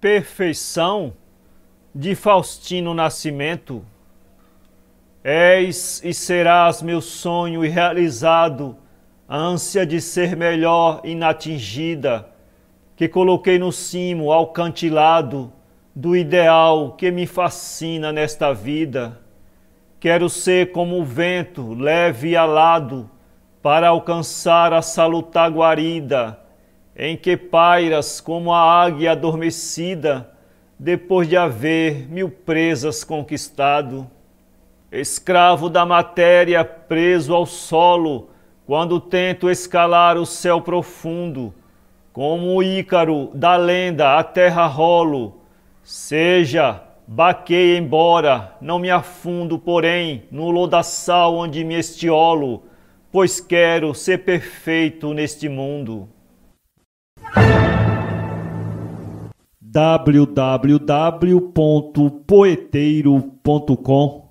perfeição de Faustino Nascimento. És e serás meu sonho e realizado, ânsia de ser melhor inatingida, que coloquei no cimo alcantilado do ideal que me fascina nesta vida. Quero ser como o vento leve e alado para alcançar a salutar guarida em que pairas como a águia adormecida, depois de haver mil presas conquistado, escravo da matéria preso ao solo, quando tento escalar o céu profundo, como o Ícaro da lenda a terra rolo, seja, baquei embora, não me afundo, porém, no lodaçal onde me estiolo, pois quero ser perfeito neste mundo. www.poeteiro.com